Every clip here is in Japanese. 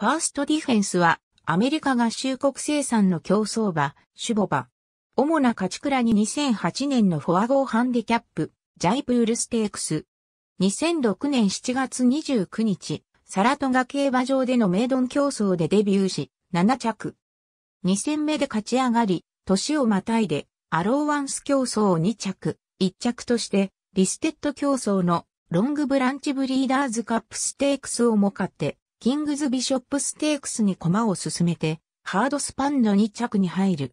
ファーストディフェンスは、アメリカ合衆国生産の競争馬、シュボバ。主な勝ち倉に2008年のフォアゴーハンディキャップ、ジャイプールステークス。2006年7月29日、サラトガ競馬場でのメイドン競争でデビューし、7着。2戦目で勝ち上がり、年をまたいで、アローワンス競争を2着、1着として、リステッド競争のロングブランチブリーダーズカップステークスをもかって、キングズビショップステークスに駒を進めて、ハードスパンの2着に入る。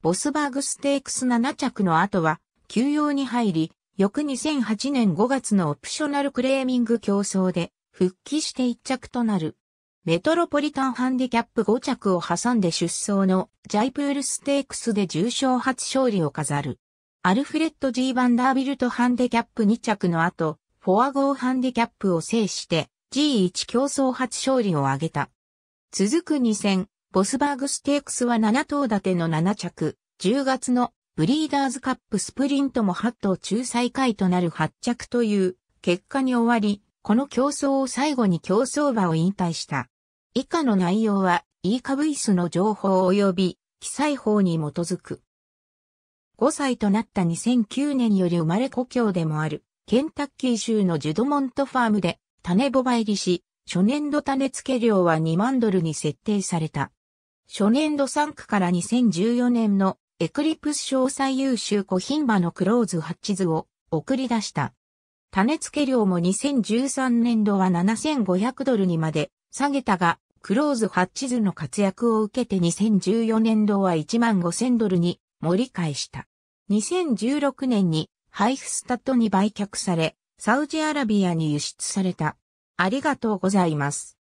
ボスバーグステークス7着の後は、休養に入り、翌2008年5月のオプショナルクレーミング競争で、復帰して1着となる。メトロポリタンハンディキャップ5着を挟んで出走のジャイプールステークスで重賞初勝利を飾る。アルフレッド・ G・ バンダービルトハンディキャップ2着の後、フォアゴーハンディキャップを制して、G1 競争初勝利を挙げた。続く2戦、ボスバーグステークスは7頭立ての7着、10月のブリーダーズカップスプリントも8頭中最下位となる8着という結果に終わり、この競争を最後に競争馬を引退した。以下の内容は、イーカブイスの情報及び、記載法に基づく。5歳となった2009年より生まれ故郷でもある、ケンタッキー州のジュドモントファームで、種ボバ入りし、初年度種付け料は2万ドルに設定された。初年度3区から2014年のエクリプス賞最優秀古品馬のクローズハッチ図を送り出した。種付け料も2013年度は7500ドルにまで下げたが、クローズハッチ図の活躍を受けて2014年度は1万5000ドルに盛り返した。2016年にハイフスタットに売却され、サウジアラビアに輸出された。ありがとうございます。